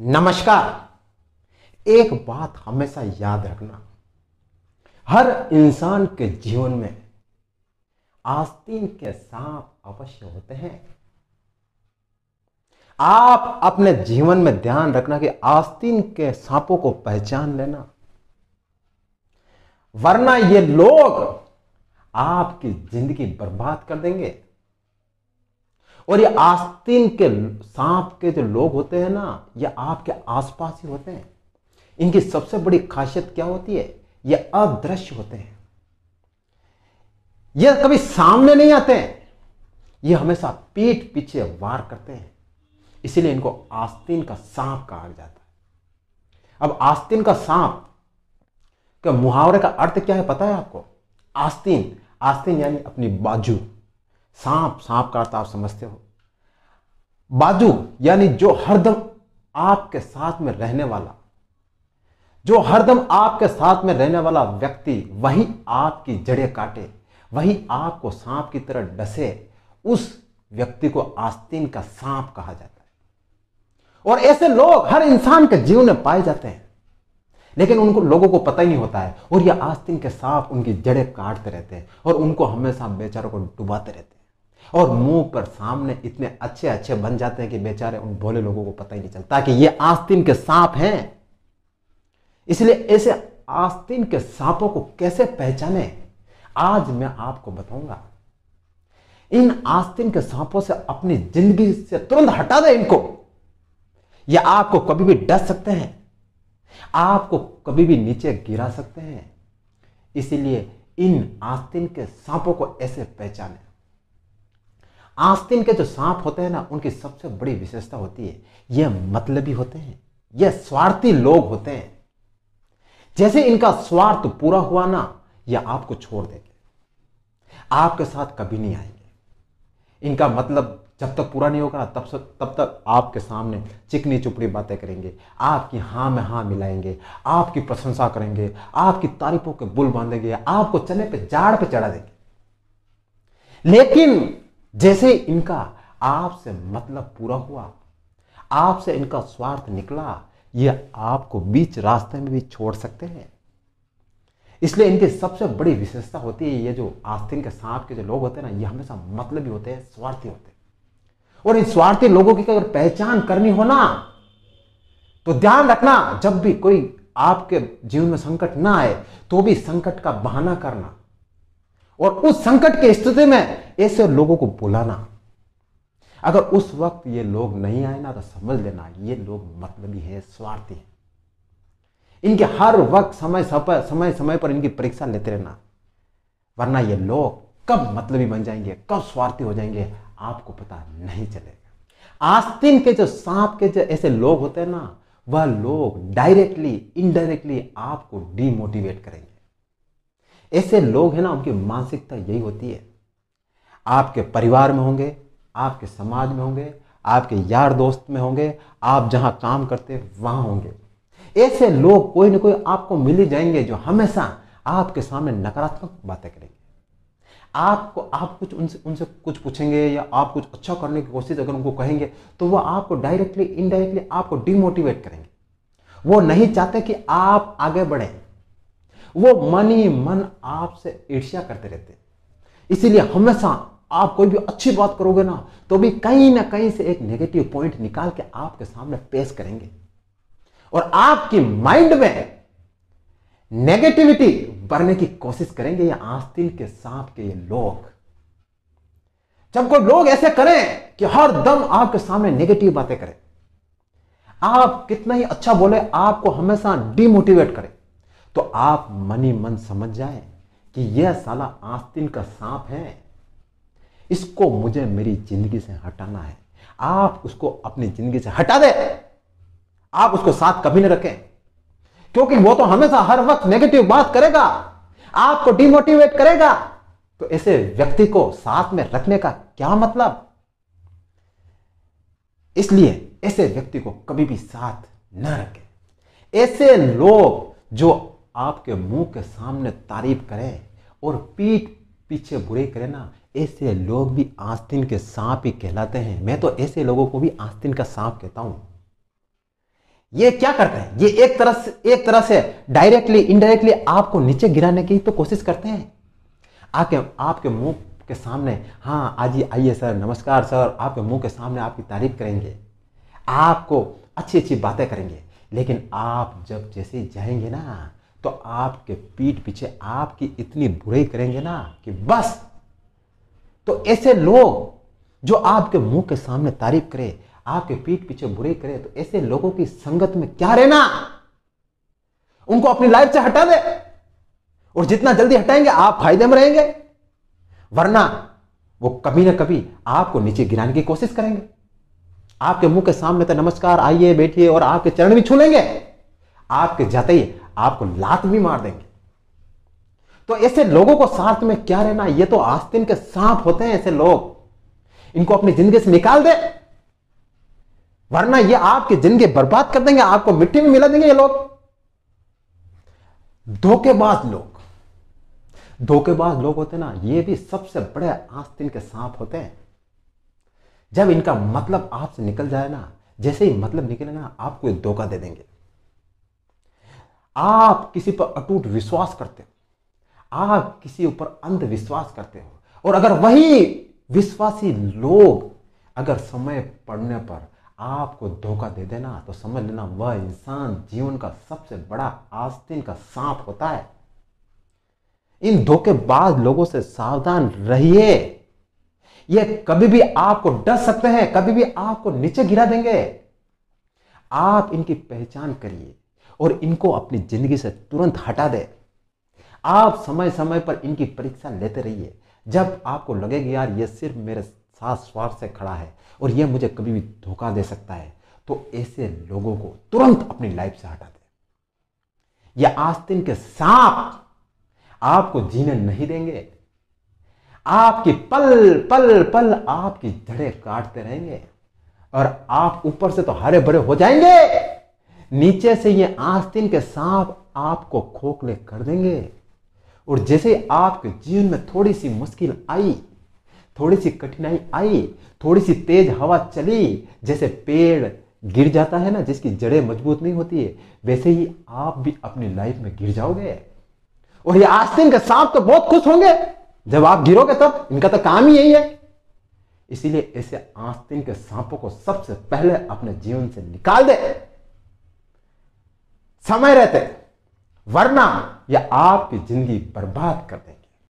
नमस्कार एक बात हमेशा याद रखना हर इंसान के जीवन में आस्तीन के सांप अवश्य होते हैं आप अपने जीवन में ध्यान रखना कि आस्तीन के सांपों को पहचान लेना वरना ये लोग आपकी जिंदगी बर्बाद कर देंगे और ये आस्तीन के सांप के जो लोग होते हैं ना ये आपके आसपास ही होते हैं इनकी सबसे बड़ी खासियत क्या होती है ये अदृश्य होते हैं ये कभी सामने नहीं आते हैं ये हमेशा पीठ पीछे वार करते हैं इसीलिए इनको आस्तीन का सांप कहा जाता है अब आस्तीन का सांप के मुहावरे का अर्थ क्या है पता है आपको आस्तीन आस्तीन यानी अपनी बाजू सांप सांप का अर्थ आप समझते हो बाजू यानी जो हरदम आपके साथ में रहने वाला जो हरदम आपके साथ में रहने वाला व्यक्ति वही आपकी जड़ें काटे वही आपको सांप की तरह डसे उस व्यक्ति को आस्तीन का सांप कहा जाता है और ऐसे लोग हर इंसान के जीवन में पाए जाते हैं लेकिन उनको लोगों को पता ही नहीं होता है और ये आस्तीन के सांप उनकी जड़ें काटते रहते हैं और उनको हमेशा बेचारों को डुबाते रहते हैं और मुंह पर सामने इतने अच्छे अच्छे बन जाते हैं कि बेचारे उन भोले लोगों को पता ही नहीं चलता कि ये आस्तीन के सांप हैं इसलिए ऐसे आस्तीन के सांपों को कैसे पहचाने आज मैं आपको बताऊंगा इन आस्तीन के सांपों से अपनी जिंदगी से तुरंत हटा दें इनको ये आपको कभी भी डस सकते हैं आपको कभी भी नीचे गिरा सकते हैं इसीलिए इन आस्तीन के सांपों को ऐसे पहचाने आस्तीन के जो सांप होते हैं ना उनकी सबसे बड़ी विशेषता होती है यह मतलबी होते हैं यह स्वार्थी लोग होते हैं जैसे इनका स्वार्थ पूरा हुआ ना यह आपको छोड़ देंगे आपके साथ कभी नहीं आएंगे इनका मतलब जब तक पूरा नहीं होगा तब से तब तक आपके सामने चिकनी चुपड़ी बातें करेंगे आपकी हाँ में हाँ मिलाएंगे आपकी प्रशंसा करेंगे आपकी तारीफों के बुल बांधेंगे आपको चने पे जाड़ पे चढ़ा देंगे लेकिन जैसे इनका आपसे मतलब पूरा हुआ आपसे इनका स्वार्थ निकला ये आपको बीच रास्ते में भी छोड़ सकते हैं इसलिए इनकी सबसे बड़ी विशेषता होती है ये जो आस्थिन के सांप के जो लोग होते हैं ना ये हमेशा ही होते हैं स्वार्थी होते हैं और इन स्वार्थी लोगों की अगर पहचान करनी हो ना तो ध्यान रखना जब भी कोई आपके जीवन में संकट ना आए तो भी संकट का बहाना करना और उस संकट की स्थिति में ऐसे लोगों को बुलाना अगर उस वक्त ये लोग नहीं आए ना तो समझ लेना ये लोग मतलबी है स्वार्थी हैं इनके हर वक्त समय समय समय समय पर इनकी परीक्षा लेते रहना वरना ये लोग कब मतलबी बन जाएंगे कब स्वार्थी हो जाएंगे आपको पता नहीं चलेगा आस्तीन के जो सांप के जो ऐसे लोग होते हैं ना वह लोग डायरेक्टली इनडायरेक्टली आपको डीमोटिवेट करेंगे ऐसे लोग हैं ना उनकी मानसिकता यही होती है आपके परिवार में होंगे आपके समाज में होंगे आपके यार दोस्त में होंगे आप जहां काम करते वहां होंगे ऐसे लोग कोई ना कोई आपको मिल ही जाएंगे जो हमेशा आपके सामने नकारात्मक बातें करेंगे आपको आप कुछ उनसे उनसे कुछ पूछेंगे या आप कुछ अच्छा करने की कोशिश अगर उनको कहेंगे तो वह आपको डायरेक्टली इनडायरेक्टली आपको डिमोटिवेट करेंगे वो नहीं चाहते कि आप आगे बढ़ें वो मन ही मन आपसे ईर्ष्या करते रहते हैं इसीलिए हमेशा आप कोई भी अच्छी बात करोगे ना तो भी कहीं ना कहीं से एक नेगेटिव पॉइंट निकाल के आपके सामने पेश करेंगे और आपकी माइंड में नेगेटिविटी भरने की कोशिश करेंगे ये आस्तिल के सांप के ये लोग जब कोई लोग ऐसे करें कि हर दम आपके सामने नेगेटिव बातें करें आप कितना ही अच्छा बोले आपको हमेशा डिमोटिवेट करें तो आप मनी मन समझ जाए कि यह साला आस्तिन का सांप है इसको मुझे मेरी जिंदगी से हटाना है आप उसको अपनी जिंदगी से हटा दे आप उसको साथ कभी ना रखें क्योंकि वो तो हमेशा हर वक्त नेगेटिव बात करेगा आपको डिमोटिवेट करेगा तो ऐसे व्यक्ति को साथ में रखने का क्या मतलब इसलिए ऐसे व्यक्ति को कभी भी साथ न रखें ऐसे लोग जो आपके मुंह के सामने तारीफ करें और पीठ पीछे बुरे करें ना ऐसे लोग भी आस्तीन के सांप ही कहलाते हैं मैं तो ऐसे लोगों को भी आस्तीन का सांप कहता हूं ये क्या करते हैं ये एक तरह से एक तरह से डायरेक्टली इनडायरेक्टली आपको नीचे गिराने की तो कोशिश करते हैं आके आपके मुंह के सामने हाँ आज ही आइए सर नमस्कार सर आपके मुंह के सामने आपकी तारीफ करेंगे आपको अच्छी अच्छी बातें करेंगे लेकिन आप जब जैसे जाएंगे ना तो आपके पीठ पीछे आपकी इतनी बुराई करेंगे ना कि बस तो ऐसे लोग जो आपके मुंह के सामने तारीफ करे आपके पीठ पीछे बुराई करे तो ऐसे लोगों की संगत में क्या रहना उनको अपनी लाइफ से हटा दे और जितना जल्दी हटाएंगे आप फायदे में रहेंगे वरना वो कभी ना कभी आपको नीचे गिराने की कोशिश करेंगे आपके मुंह के सामने तो नमस्कार आइए बैठिए और आपके चरण भी छू लेंगे आपके जाते ही आपको लात भी मार देंगे तो ऐसे लोगों को साथ में क्या रहना ये तो आस्तीन के सांप होते हैं ऐसे लोग इनको अपनी जिंदगी से निकाल दे वरना ये आपकी जिंदगी बर्बाद कर देंगे आपको मिट्टी में मिला देंगे ये लोग धोखेबाज लोग धोखेबाज लोग होते ना ये भी सबसे बड़े आस्तीन के सांप होते हैं जब इनका मतलब आपसे निकल जाए ना जैसे ही मतलब निकले ना आपको धोखा दे देंगे आप किसी पर अटूट विश्वास करते हो आप किसी ऊपर अंधविश्वास करते हो और अगर वही विश्वासी लोग अगर समय पड़ने पर आपको धोखा दे देना तो समझ लेना वह इंसान जीवन का सबसे बड़ा आस्तीन का सांप होता है इन धोखेबाज लोगों से सावधान रहिए ये कभी भी आपको डस सकते हैं कभी भी आपको नीचे गिरा देंगे आप इनकी पहचान करिए और इनको अपनी जिंदगी से तुरंत हटा दे आप समय समय पर इनकी परीक्षा लेते रहिए जब आपको लगेगा यार ये सिर्फ मेरे साथ स्वार्थ से खड़ा है और ये मुझे कभी भी धोखा दे सकता है तो ऐसे लोगों को तुरंत अपनी लाइफ से हटा दे ये आस्तिन के साथ आपको जीने नहीं देंगे आपकी पल पल पल आपकी जड़ें काटते रहेंगे और आप ऊपर से तो हरे भरे हो जाएंगे नीचे से ये आस्तीन के सांप आपको खोखले कर देंगे और जैसे आपके जीवन में थोड़ी सी मुश्किल आई थोड़ी सी कठिनाई आई थोड़ी सी तेज हवा चली जैसे पेड़ गिर जाता है ना जिसकी जड़ें मजबूत नहीं होती है वैसे ही आप भी अपनी लाइफ में गिर जाओगे और ये आस्तीन के सांप तो बहुत खुश होंगे जब आप गिरोगे तब इनका तो काम ही यही है इसीलिए ऐसे आस्तीन के सांपों को सबसे पहले अपने जीवन से निकाल दे समय रहते वरना यह आपकी जिंदगी बर्बाद कर दे